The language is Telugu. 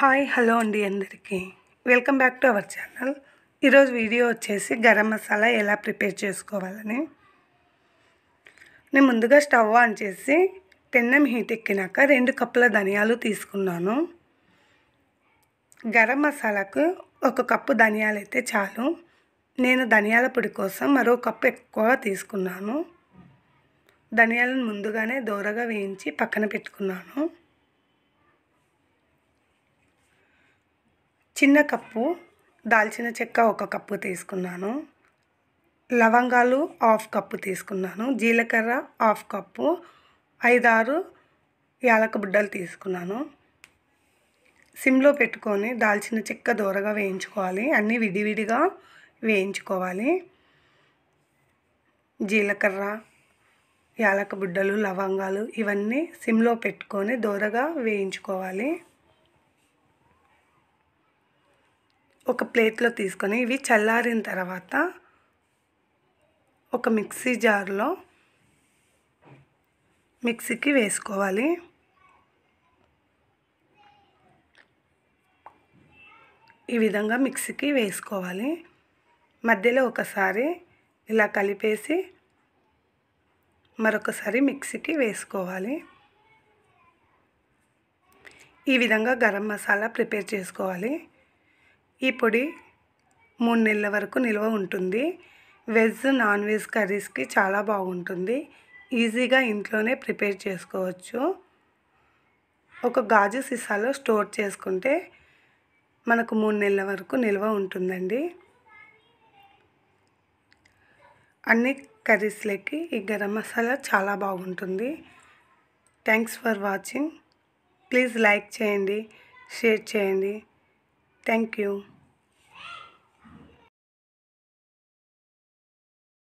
హాయ్ హలో అండి అందరికీ welcome back to our channel ఈరోజు వీడియో వచ్చేసి గరం మసాలా ఎలా ప్రిపేర్ చేసుకోవాలని నేను ముందుగా స్టవ్ ఆన్ చేసి టెన్నం హీట్ ఎక్కినాక రెండు కప్పుల ధనియాలు తీసుకున్నాను గరం మసాలాకు ఒక కప్పు ధనియాలు అయితే చాలు నేను ధనియాల పొడి కోసం మరో కప్పు ఎక్కువ తీసుకున్నాను ధనియాలను ముందుగానే దోరగా వేయించి పక్కన పెట్టుకున్నాను చిన్న కప్పు దాల్చిన చెక్క ఒక కప్పు తీసుకున్నాను లవంగాలు హాఫ్ కప్పు తీసుకున్నాను జీలకర్ర హాఫ్ కప్పు ఐదారు యాలక బుడ్డలు తీసుకున్నాను సిమ్లో పెట్టుకొని దాల్చిన చెక్క దూరగా వేయించుకోవాలి అన్నీ విడివిడిగా వేయించుకోవాలి జీలకర్ర యాలక బుడ్డలు లవంగాలు ఇవన్నీ సిమ్లో పెట్టుకొని దూరగా వేయించుకోవాలి ఒక ప్లేట్లో తీసుకొని ఇవి చల్లారిన తర్వాత ఒక మిక్సీ జార్లో మిక్సీకి వేసుకోవాలి ఈ విధంగా మిక్సీకి వేసుకోవాలి మధ్యలో ఒకసారి ఇలా కలిపేసి మరొకసారి మిక్సీకి వేసుకోవాలి ఈ విధంగా గరం మసాలా ప్రిపేర్ చేసుకోవాలి ఈ పొడి మూడు నెలల వరకు నిల్వ ఉంటుంది వెజ్ నాన్ వెజ్ కర్రీస్కి చాలా బాగుంటుంది ఈజీగా ఇంట్లోనే ప్రిపేర్ చేసుకోవచ్చు ఒక గాజు సీసాలో స్టోర్ చేసుకుంటే మనకు మూడు నెలల వరకు నిల్వ ఉంటుందండి అన్ని కర్రీస్లకి ఈ గరం మసాలా చాలా బాగుంటుంది thanks for watching please like చేయండి షేర్ చేయండి Thank you.